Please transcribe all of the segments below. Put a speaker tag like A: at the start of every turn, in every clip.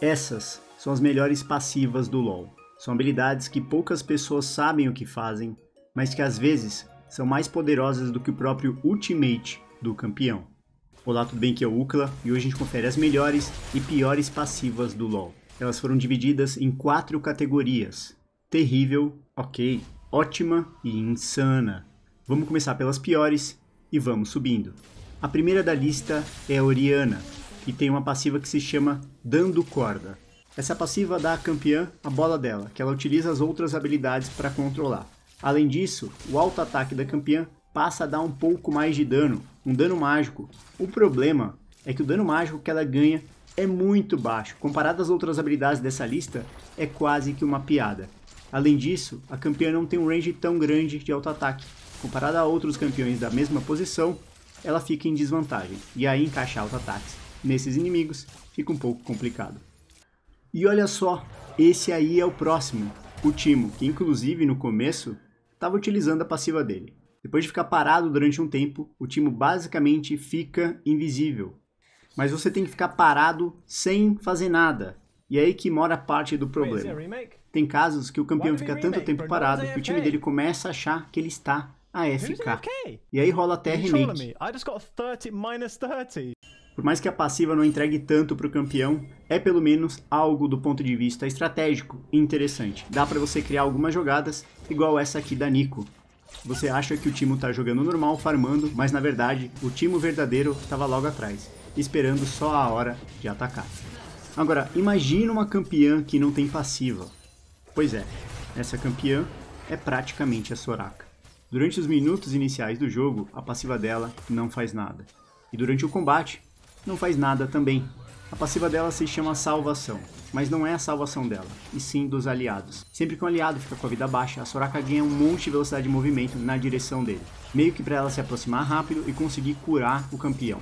A: Essas são as melhores passivas do LoL. São habilidades que poucas pessoas sabem o que fazem, mas que às vezes são mais poderosas do que o próprio ultimate do campeão. Olá, tudo bem? Aqui é o Ukla e hoje a gente confere as melhores e piores passivas do LoL. Elas foram divididas em quatro categorias: terrível, ok, ótima e insana. Vamos começar pelas piores e vamos subindo. A primeira da lista é a Oriana, e tem uma passiva que se chama Dando Corda. Essa passiva dá à campeã a bola dela, que ela utiliza as outras habilidades para controlar. Além disso, o alto ataque da campeã passa a dar um pouco mais de dano, um dano mágico. O problema é que o dano mágico que ela ganha é muito baixo, comparado às outras habilidades dessa lista, é quase que uma piada. Além disso, a campeã não tem um range tão grande de alto ataque. Comparada a outros campeões da mesma posição, ela fica em desvantagem, e aí encaixa alto ataques nesses inimigos, fica um pouco complicado. E olha só, esse aí é o próximo, o Timo, que inclusive no começo estava utilizando a passiva dele. Depois de ficar parado durante um tempo, o Timo basicamente fica invisível. Mas você tem que ficar parado sem fazer nada. E é aí que mora parte do problema. Tem casos que o campeão fica tanto tempo parado que o time dele começa a achar que ele está AFK. E aí rola até remake. Por mais que a passiva não entregue tanto para o campeão, é pelo menos algo do ponto de vista estratégico e interessante. Dá para você criar algumas jogadas, igual essa aqui da Nico. Você acha que o time está jogando normal, farmando, mas na verdade o time verdadeiro estava logo atrás, esperando só a hora de atacar. Agora, imagina uma campeã que não tem passiva. Pois é, essa campeã é praticamente a Soraka. Durante os minutos iniciais do jogo, a passiva dela não faz nada. E durante o combate, não faz nada também. A passiva dela se chama Salvação, mas não é a salvação dela, e sim dos aliados. Sempre que um aliado fica com a vida baixa, a Soraka ganha um monte de velocidade de movimento na direção dele, meio que para ela se aproximar rápido e conseguir curar o campeão.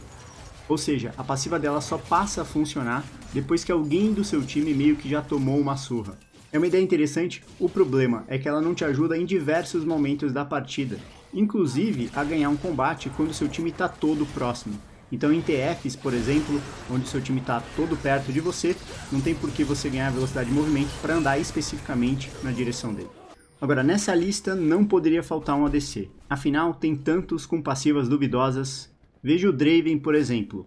A: Ou seja, a passiva dela só passa a funcionar depois que alguém do seu time meio que já tomou uma surra. É uma ideia interessante, o problema é que ela não te ajuda em diversos momentos da partida, inclusive a ganhar um combate quando seu time está todo próximo, então em TFs, por exemplo, onde seu time está todo perto de você, não tem por que você ganhar velocidade de movimento para andar especificamente na direção dele. Agora, nessa lista não poderia faltar um ADC. Afinal, tem tantos com passivas duvidosas. Veja o Draven, por exemplo.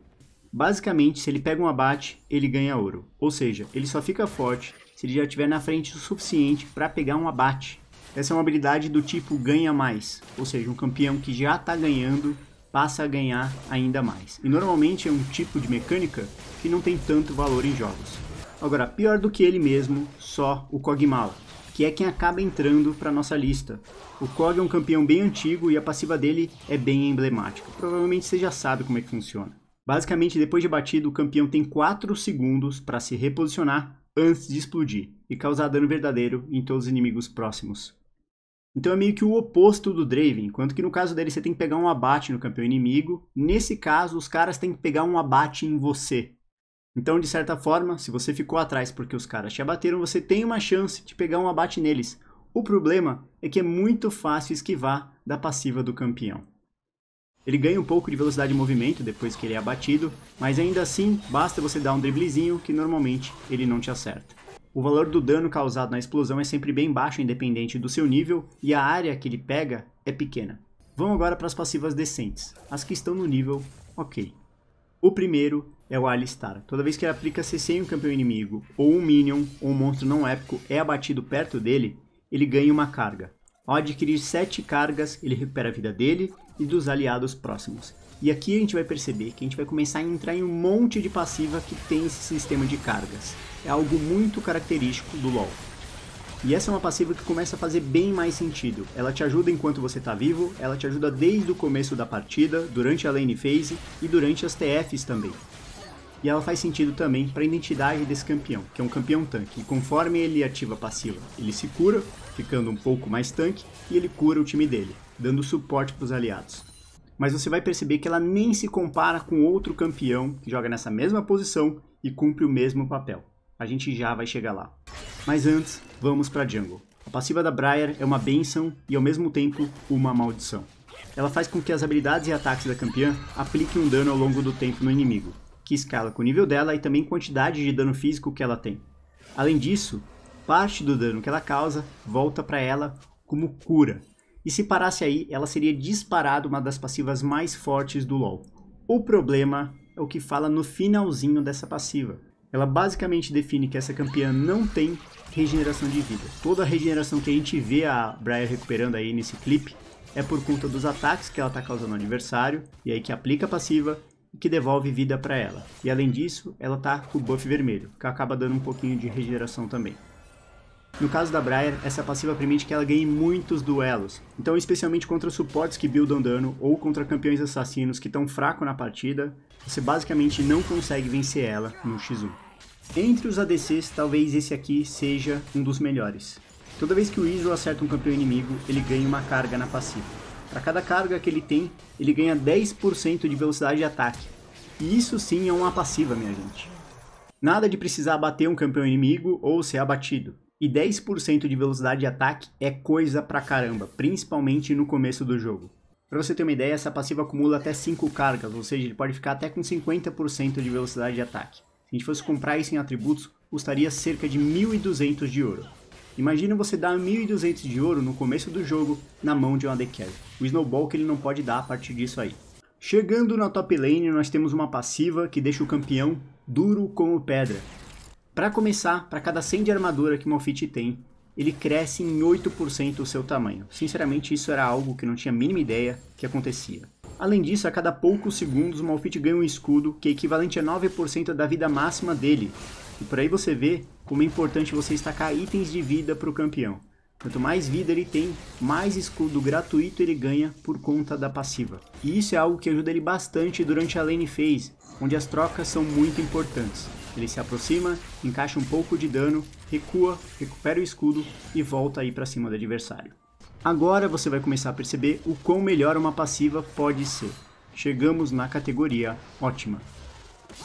A: Basicamente, se ele pega um abate, ele ganha ouro. Ou seja, ele só fica forte se ele já estiver na frente o suficiente para pegar um abate. Essa é uma habilidade do tipo ganha mais, ou seja, um campeão que já está ganhando passa a ganhar ainda mais. E normalmente é um tipo de mecânica que não tem tanto valor em jogos. Agora, pior do que ele mesmo, só o Kog'Maw, que é quem acaba entrando para nossa lista. O Kog é um campeão bem antigo e a passiva dele é bem emblemática. Provavelmente você já sabe como é que funciona. Basicamente, depois de batido, o campeão tem 4 segundos para se reposicionar antes de explodir e causar dano verdadeiro em todos os inimigos próximos. Então é meio que o oposto do Draven, enquanto que no caso dele você tem que pegar um abate no campeão inimigo, nesse caso os caras têm que pegar um abate em você. Então, de certa forma, se você ficou atrás porque os caras te abateram, você tem uma chance de pegar um abate neles. O problema é que é muito fácil esquivar da passiva do campeão. Ele ganha um pouco de velocidade de movimento depois que ele é abatido, mas ainda assim basta você dar um driblezinho que normalmente ele não te acerta. O valor do dano causado na explosão é sempre bem baixo, independente do seu nível, e a área que ele pega é pequena. Vamos agora para as passivas decentes, as que estão no nível ok. O primeiro é o Alistar. Toda vez que ele aplica CC em um campeão inimigo, ou um Minion, ou um monstro não épico é abatido perto dele, ele ganha uma carga. Ao adquirir 7 cargas, ele recupera a vida dele e dos aliados próximos. E aqui a gente vai perceber que a gente vai começar a entrar em um monte de passiva que tem esse sistema de cargas. É algo muito característico do LoL. E essa é uma passiva que começa a fazer bem mais sentido. Ela te ajuda enquanto você está vivo, ela te ajuda desde o começo da partida, durante a lane phase e durante as TFs também. E ela faz sentido também para a identidade desse campeão, que é um campeão tanque. E conforme ele ativa a passiva, ele se cura, ficando um pouco mais tanque, e ele cura o time dele, dando suporte para os aliados mas você vai perceber que ela nem se compara com outro campeão que joga nessa mesma posição e cumpre o mesmo papel. A gente já vai chegar lá. Mas antes, vamos para Jungle. A passiva da Briar é uma benção e ao mesmo tempo uma maldição. Ela faz com que as habilidades e ataques da campeã apliquem um dano ao longo do tempo no inimigo, que escala com o nível dela e também quantidade de dano físico que ela tem. Além disso, parte do dano que ela causa volta para ela como cura, e se parasse aí, ela seria disparado uma das passivas mais fortes do LoL. O problema é o que fala no finalzinho dessa passiva. Ela basicamente define que essa campeã não tem regeneração de vida. Toda a regeneração que a gente vê a Briar recuperando aí nesse clipe é por conta dos ataques que ela está causando ao adversário, e aí que aplica a passiva e que devolve vida para ela. E além disso, ela tá com o buff vermelho, que acaba dando um pouquinho de regeneração também. No caso da Briar, essa passiva permite que ela ganhe muitos duelos, então especialmente contra suportes que buildam dano ou contra campeões assassinos que estão fraco na partida, você basicamente não consegue vencer ela no x1. Entre os ADCs, talvez esse aqui seja um dos melhores. Toda vez que o Iso acerta um campeão inimigo, ele ganha uma carga na passiva. Para cada carga que ele tem, ele ganha 10% de velocidade de ataque. E isso sim é uma passiva, minha gente. Nada de precisar bater um campeão inimigo ou ser abatido. E 10% de velocidade de ataque é coisa pra caramba, principalmente no começo do jogo. Para você ter uma ideia, essa passiva acumula até 5 cargas, ou seja, ele pode ficar até com 50% de velocidade de ataque. Se a gente fosse comprar isso em atributos, custaria cerca de 1.200 de ouro. Imagina você dar 1.200 de ouro no começo do jogo na mão de um AD Carry. O snowball que ele não pode dar a partir disso aí. Chegando na top lane, nós temos uma passiva que deixa o campeão duro como pedra. Para começar, para cada 100 de armadura que o Malphite tem, ele cresce em 8% o seu tamanho. Sinceramente, isso era algo que não tinha a mínima ideia que acontecia. Além disso, a cada poucos segundos o Malphite ganha um escudo que é equivalente a 9% da vida máxima dele. E por aí você vê como é importante você estacar itens de vida para o campeão. Quanto mais vida ele tem, mais escudo gratuito ele ganha por conta da passiva. E isso é algo que ajuda ele bastante durante a lane phase, onde as trocas são muito importantes. Ele se aproxima, encaixa um pouco de dano, recua, recupera o escudo e volta aí para cima do adversário. Agora você vai começar a perceber o quão melhor uma passiva pode ser. Chegamos na categoria ótima.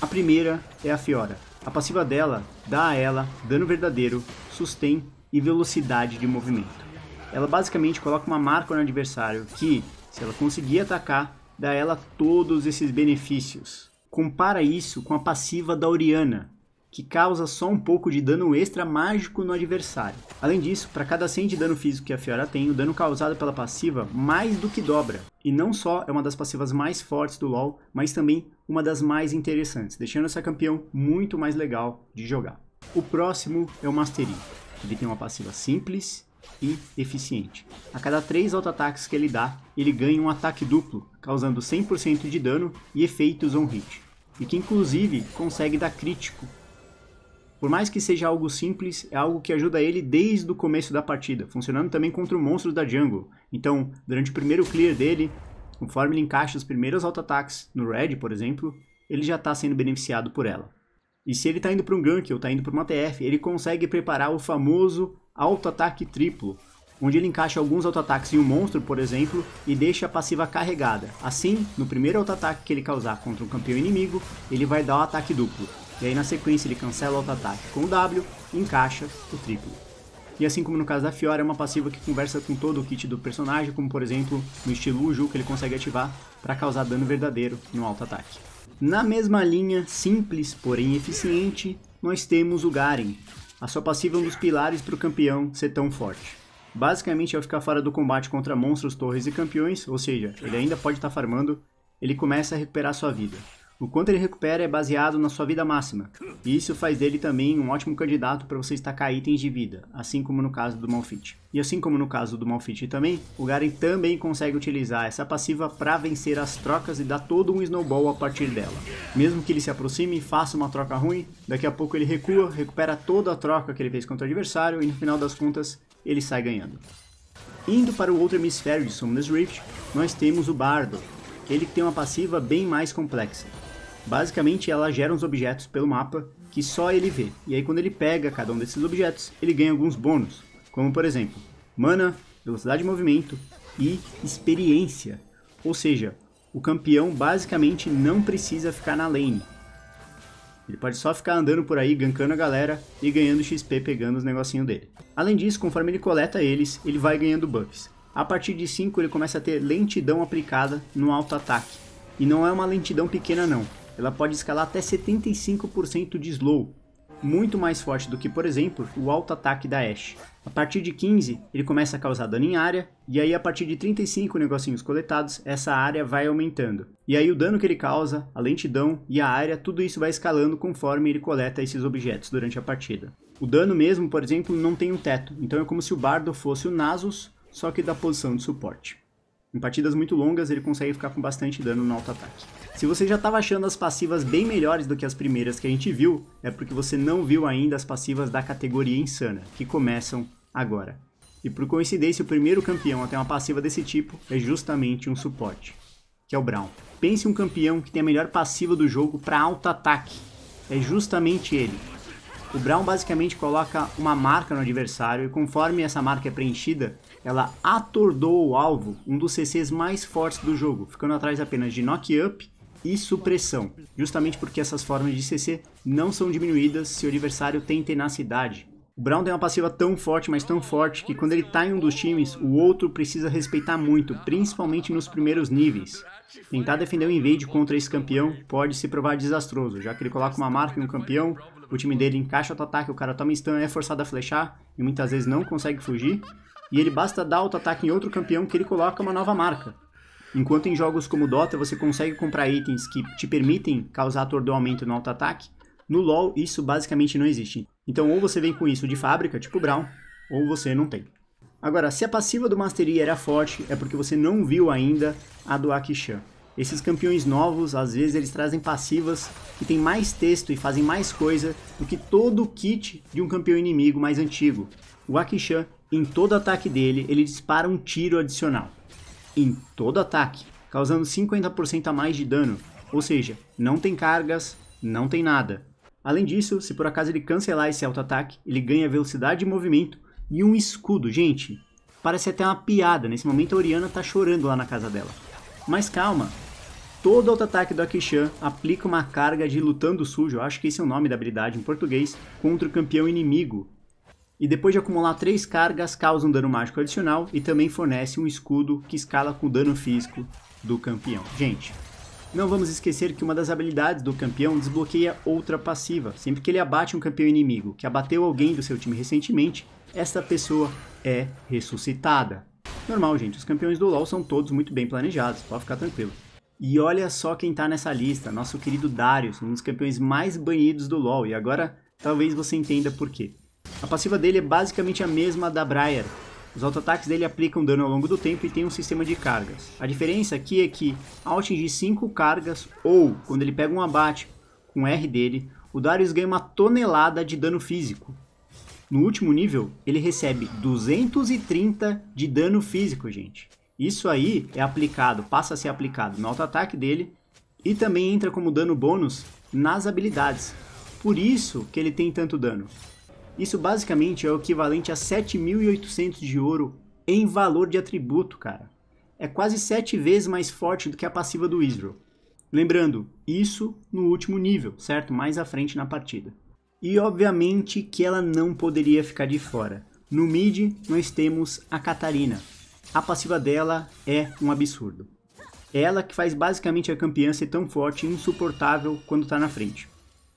A: A primeira é a Fiora. A passiva dela dá a ela dano verdadeiro, sustém e velocidade de movimento. Ela basicamente coloca uma marca no adversário que, se ela conseguir atacar, dá a ela todos esses benefícios. Compara isso com a passiva da Oriana, que causa só um pouco de dano extra mágico no adversário. Além disso, para cada 100 de dano físico que a Fiora tem, o dano causado pela passiva mais do que dobra. E não só é uma das passivas mais fortes do LoL, mas também uma das mais interessantes, deixando essa campeão muito mais legal de jogar. O próximo é o Mastery. Ele tem uma passiva simples e eficiente. A cada 3 auto-ataques que ele dá, ele ganha um ataque duplo, causando 100% de dano e efeitos on hit, e que inclusive consegue dar crítico. Por mais que seja algo simples, é algo que ajuda ele desde o começo da partida, funcionando também contra o monstro da jungle. Então, durante o primeiro clear dele, conforme ele encaixa os primeiros auto-ataques no red, por exemplo, ele já está sendo beneficiado por ela. E se ele está indo para um gank ou está indo para uma TF, ele consegue preparar o famoso auto-ataque triplo, onde ele encaixa alguns auto-ataques em um monstro, por exemplo, e deixa a passiva carregada. Assim, no primeiro auto-ataque que ele causar contra um campeão inimigo, ele vai dar o um ataque duplo. E aí na sequência ele cancela o auto-ataque com o W e encaixa o triplo. E assim como no caso da Fiora, é uma passiva que conversa com todo o kit do personagem, como por exemplo no estilo Uju que ele consegue ativar para causar dano verdadeiro no auto-ataque. Na mesma linha, simples, porém eficiente, nós temos o Garen. A sua passiva é um dos pilares para o campeão ser tão forte. Basicamente, ao ficar fora do combate contra monstros, torres e campeões, ou seja, ele ainda pode estar tá farmando, ele começa a recuperar sua vida. O quanto ele recupera é baseado na sua vida máxima, e isso faz dele também um ótimo candidato para você estacar itens de vida, assim como no caso do Malfit. E assim como no caso do Malfit também, o Garen também consegue utilizar essa passiva para vencer as trocas e dar todo um snowball a partir dela. Mesmo que ele se aproxime e faça uma troca ruim, daqui a pouco ele recua, recupera toda a troca que ele fez contra o adversário e no final das contas ele sai ganhando. Indo para o outro hemisfério de Summoner's Rift, nós temos o Bardo, ele tem uma passiva bem mais complexa. Basicamente, ela gera uns objetos pelo mapa que só ele vê. E aí quando ele pega cada um desses objetos, ele ganha alguns bônus, como por exemplo, mana, velocidade de movimento e experiência. Ou seja, o campeão basicamente não precisa ficar na lane. Ele pode só ficar andando por aí, gankando a galera e ganhando XP pegando os negocinhos dele. Além disso, conforme ele coleta eles, ele vai ganhando buffs. A partir de 5 ele começa a ter lentidão aplicada no auto-ataque. E não é uma lentidão pequena não, ela pode escalar até 75% de slow, muito mais forte do que, por exemplo, o alto ataque da Ashe. A partir de 15, ele começa a causar dano em área, e aí a partir de 35 negocinhos coletados, essa área vai aumentando. E aí o dano que ele causa, a lentidão e a área, tudo isso vai escalando conforme ele coleta esses objetos durante a partida. O dano mesmo, por exemplo, não tem um teto, então é como se o Bardo fosse o Nasus, só que da posição de suporte. Em partidas muito longas, ele consegue ficar com bastante dano no alto ataque. Se você já estava achando as passivas bem melhores do que as primeiras que a gente viu, é porque você não viu ainda as passivas da categoria insana, que começam agora. E por coincidência, o primeiro campeão a ter uma passiva desse tipo é justamente um suporte, que é o Brown. Pense um campeão que tem a melhor passiva do jogo para alto ataque. É justamente ele. O Brown basicamente coloca uma marca no adversário e conforme essa marca é preenchida, ela atordou o alvo, um dos CCs mais fortes do jogo, ficando atrás apenas de Knock Up e supressão, justamente porque essas formas de CC não são diminuídas se o adversário tem tenacidade. O Brown tem uma passiva tão forte, mas tão forte, que quando ele tá em um dos times, o outro precisa respeitar muito, principalmente nos primeiros níveis. Tentar defender o um invade contra esse campeão pode se provar desastroso, já que ele coloca uma marca em um campeão, o time dele encaixa auto-ataque, o cara toma stun, é forçado a flechar e muitas vezes não consegue fugir, e ele basta dar auto-ataque em outro campeão que ele coloca uma nova marca. Enquanto em jogos como Dota você consegue comprar itens que te permitem causar atordoamento no auto-ataque, no LoL isso basicamente não existe. Então ou você vem com isso de fábrica, tipo Brown, ou você não tem. Agora, se a passiva do Mastery era forte, é porque você não viu ainda a do Akishan. Esses campeões novos, às vezes eles trazem passivas que tem mais texto e fazem mais coisa do que todo o kit de um campeão inimigo mais antigo. O Akishan, em todo ataque dele, ele dispara um tiro adicional em todo ataque, causando 50% a mais de dano, ou seja, não tem cargas, não tem nada. Além disso, se por acaso ele cancelar esse auto-ataque, ele ganha velocidade de movimento e um escudo, gente. Parece até uma piada, nesse momento a Oriana tá chorando lá na casa dela. Mas calma, todo auto-ataque do Akishan aplica uma carga de Lutando Sujo, acho que esse é o nome da habilidade em português, contra o campeão inimigo, e depois de acumular 3 cargas, causa um dano mágico adicional e também fornece um escudo que escala com o dano físico do campeão. Gente, não vamos esquecer que uma das habilidades do campeão desbloqueia outra passiva. Sempre que ele abate um campeão inimigo que abateu alguém do seu time recentemente, esta pessoa é ressuscitada. Normal, gente, os campeões do LoL são todos muito bem planejados, pode ficar tranquilo. E olha só quem tá nessa lista, nosso querido Darius, um dos campeões mais banidos do LoL, e agora talvez você entenda por quê. A passiva dele é basicamente a mesma da Briar. Os auto-ataques dele aplicam dano ao longo do tempo e tem um sistema de cargas. A diferença aqui é que, ao atingir 5 cargas, ou quando ele pega um abate com R dele, o Darius ganha uma tonelada de dano físico. No último nível, ele recebe 230 de dano físico, gente. Isso aí é aplicado, passa a ser aplicado no auto-ataque dele e também entra como dano bônus nas habilidades. Por isso que ele tem tanto dano. Isso basicamente é o equivalente a 7.800 de ouro em valor de atributo, cara. É quase 7 vezes mais forte do que a passiva do Israel. Lembrando, isso no último nível, certo? Mais à frente na partida. E obviamente que ela não poderia ficar de fora. No mid, nós temos a Catarina. A passiva dela é um absurdo. É ela que faz basicamente a campeã ser tão forte e insuportável quando tá na frente.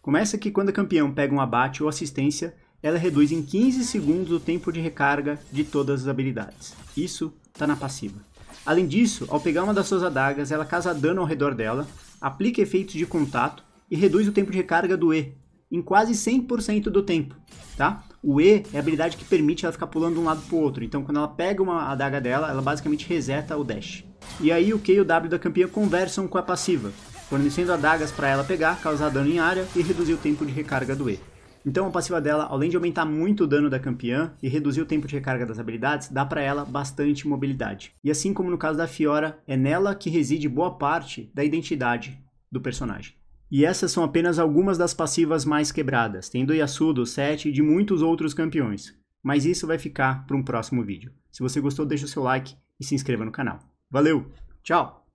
A: Começa que quando a campeã pega um abate ou assistência, ela reduz em 15 segundos o tempo de recarga de todas as habilidades. Isso está na passiva. Além disso, ao pegar uma das suas adagas, ela causa dano ao redor dela, aplica efeitos de contato e reduz o tempo de recarga do E em quase 100% do tempo, tá? O E é a habilidade que permite ela ficar pulando de um lado para o outro. Então, quando ela pega uma adaga dela, ela basicamente reseta o dash. E aí o Q e o W da campeã conversam com a passiva, fornecendo adagas para ela pegar, causar dano em área e reduzir o tempo de recarga do E. Então a passiva dela, além de aumentar muito o dano da campeã e reduzir o tempo de recarga das habilidades, dá para ela bastante mobilidade. E assim como no caso da Fiora, é nela que reside boa parte da identidade do personagem. E essas são apenas algumas das passivas mais quebradas, tem do Yasuo, do 7 e de muitos outros campeões. Mas isso vai ficar para um próximo vídeo. Se você gostou, deixa o seu like e se inscreva no canal. Valeu, tchau!